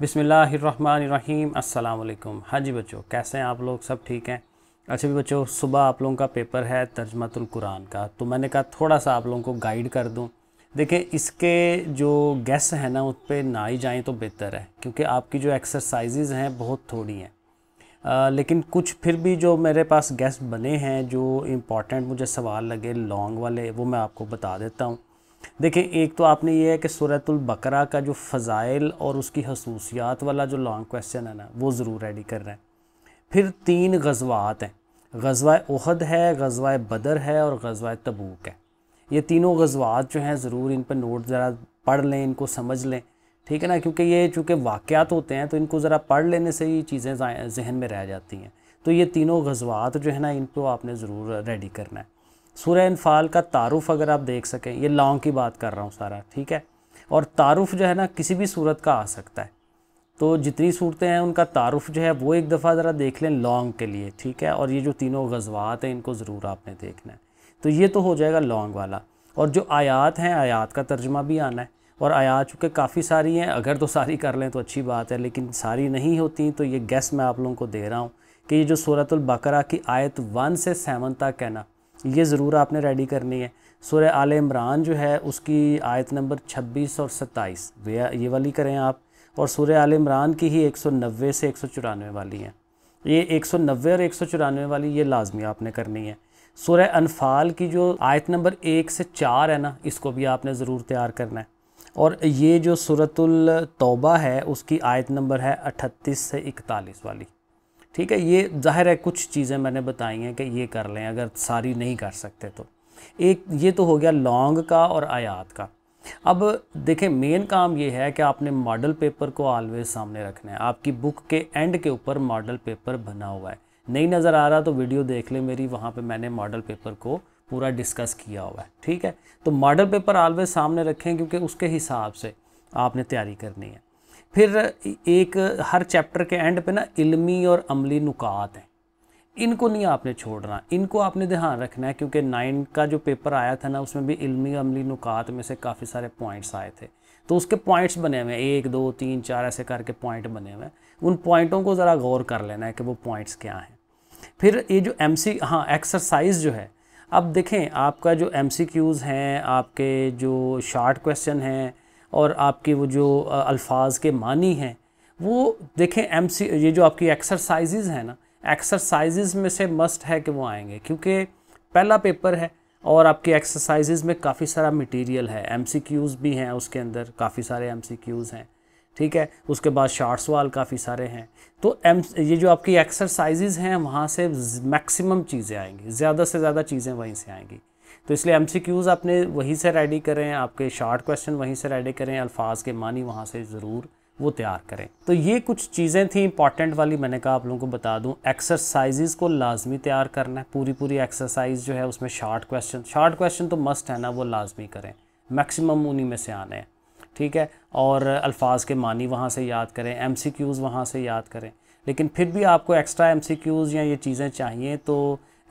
बिसमीम् अल्लाम हाँ जी बच्चों कैसे हैं आप लोग सब ठीक हैं अच्छा भी बच्चों सुबह आप लोगों का पेपर है तर्जमतुल कुरान का तो मैंने कहा थोड़ा सा आप लोगों को गाइड कर दूं देखें इसके जो गैस है ना उस पर ना ही जाएँ तो बेहतर है क्योंकि आपकी जो एक्सरसाइजेज हैं बहुत थोड़ी हैं लेकिन कुछ फिर भी जो मेरे पास गैस बने हैं जो इम्पॉर्टेंट मुझे सवाल लगे लॉन्ग वाले वो मैं आपको बता देता हूँ देखें एक तो आपने ये है कि सूरतुल बकरा का जो फ़ज़ाइल और उसकी खसूसियात वाला जो लॉन्ग क्वेश्चन है ना वो ज़रूर रेडी कर रहे हैं फिर तीन गजवात हैं गजवा उहद है गजवा बदर है और गजवा तबूक है ये तीनों गजवात जो हैं ज़रूर इन पर नोट ज़रा पढ़ लें इनको समझ लें ठीक है ना क्योंकि ये चूँकि वाक़ात होते हैं तो इनको ज़रा पढ़ लेने से ही चीज़ें जहन में रह जाती हैं तो ये तीनों गजवात जो है ना इनको आपने ज़रूर रेडी करना है सूर्य इनफाल का तारुफ अगर आप देख सकें ये लॉन्ग की बात कर रहा हूँ सारा ठीक है और तारुफ जो है ना किसी भी सूरत का आ सकता है तो जितनी सूरतें हैं उनका तारुफ जो है वो एक दफ़ा ज़रा देख लें लॉन्ग के लिए ठीक है और ये जो तीनों गजवात हैं इनको ज़रूर आपने देखना है तो ये तो हो जाएगा लॉन्ग वाला और जो आयात हैं आयात का तर्जमा भी आना है और आयात चूँकि काफ़ी सारी हैं अगर तो सारी कर लें तो अच्छी बात है लेकिन सारी नहीं होती तो ये गैस मैं आप लोगों को दे रहा हूँ कि ये जो सूरतुल की आयत वन से सेवन तक है ना ये ज़रूर आपने रेडी करनी है सूर्य आल इमरान जो है उसकी आयत नंबर 26 और 27 ये वाली करें आप और सूर्य आल इमरान की ही 190 से एक वाली हैं ये 190 और एक वाली ये लाजमी आपने करनी है सूर्य अनफाल की जो आयत नंबर एक से चार है ना इसको भी आपने ज़रूर तैयार करना है और ये जो सूरतुल तौबा है उसकी आयत नंबर है अठतीस से इकतालीस वाली ठीक है ये जाहिर है कुछ चीज़ें मैंने बताई हैं कि ये कर लें अगर सारी नहीं कर सकते तो एक ये तो हो गया लॉन्ग का और आयात का अब देखें मेन काम ये है कि आपने मॉडल पेपर को ऑलवेज सामने रखना है आपकी बुक के एंड के ऊपर मॉडल पेपर बना हुआ है नहीं नज़र आ रहा तो वीडियो देख ले मेरी वहाँ पे मैंने मॉडल पेपर को पूरा डिस्कस किया हुआ है ठीक है तो मॉडल पेपर ऑलवेज सामने रखें क्योंकि उसके हिसाब से आपने तैयारी करनी है फिर एक हर चैप्टर के एंड पे ना इल्मी और अमली नुकात हैं इनको नहीं आपने छोड़ना इनको आपने ध्यान रखना है क्योंकि नाइन का जो पेपर आया था ना उसमें भी इल्मी अमली नुकात में से काफ़ी सारे पॉइंट्स आए थे तो उसके पॉइंट्स बने हुए हैं एक दो तीन चार ऐसे करके पॉइंट बने हुए हैं उन पॉइंटों को ज़रा गौर कर लेना है कि वो पॉइंट्स क्या हैं फिर ये जो एम सी हाँ एक्सरसाइज जो है अब देखें आपका जो एम सी क्यूज़ हैं आपके जो शार्ट क्वेश्चन हैं और आपके वो जो अल्फाज के मानी हैं वो देखें एम ये जो आपकी एक्सरसाइजेज हैं ना एक्सरसाइजेज में से मस्ट है कि वो आएंगे क्योंकि पहला पेपर है और आपके एक्सरसाइजेज में काफ़ी सारा मटेरियल है एम भी हैं उसके अंदर काफ़ी सारे एम हैं ठीक है उसके बाद शार्ट्स वाल काफ़ी सारे हैं तो एम ये जो आपकी एक्सरसाइजेज हैं वहाँ से मैक्सिमम चीज़ें आएंगी ज़्यादा से ज़्यादा चीज़ें वहीं से आएंगी तो इसलिए एम आपने वहीं से रेडी करें आपके शार्ट क्वेश्चन वहीं से रेडी करें अल्फाज के मानी वहाँ से ज़रूर वो तैयार करें तो ये कुछ चीज़ें थी इंपॉर्टेंट वाली मैंने कहा आप लोगों को बता दूं एक्सरसाइजेज को लाजमी तैयार करना है पूरी पूरी एक्सरसाइज जो है उसमें शार्ट क्वेश्चन शार्ट क्वेश्चन तो मस्ट है ना वो लाजमी करें मैक्सिमम उन्हीं में से आने हैं ठीक है और अल्फाज के मानी वहाँ से याद करें एम सी क्यूज़ वहाँ से याद करें लेकिन फिर भी आपको एक्स्ट्रा एम सी क्यूज़ या ये चीज़ें चाहिए तो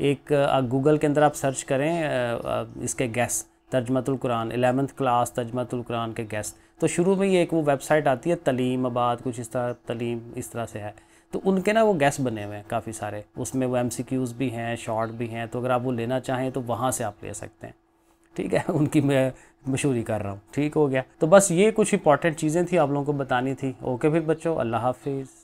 एक गूगल के अंदर आप सर्च करें इसके guess Tarjamatul Quran eleventh class Tarjamatul Quran के गेस्ट तो शुरू में ही एक वो वेबसाइट आती है तलीम आबाद कुछ इस तरह तलीम इस तरह से है तो उनके ना वो गेस्ट बने हुए हैं काफ़ी सारे उसमें वो एम भी हैं शॉर्ट भी हैं तो अगर आप वो लेना चाहें तो वहाँ से आप ले सकते हैं ठीक है उनकी मैं मशहूरी कर रहा हूँ ठीक हो गया तो बस ये कुछ इंपॉर्टेंट चीज़ें थी आप लोगों को बतानी थी ओके फिर बच्चों अल्लाह हाफिज़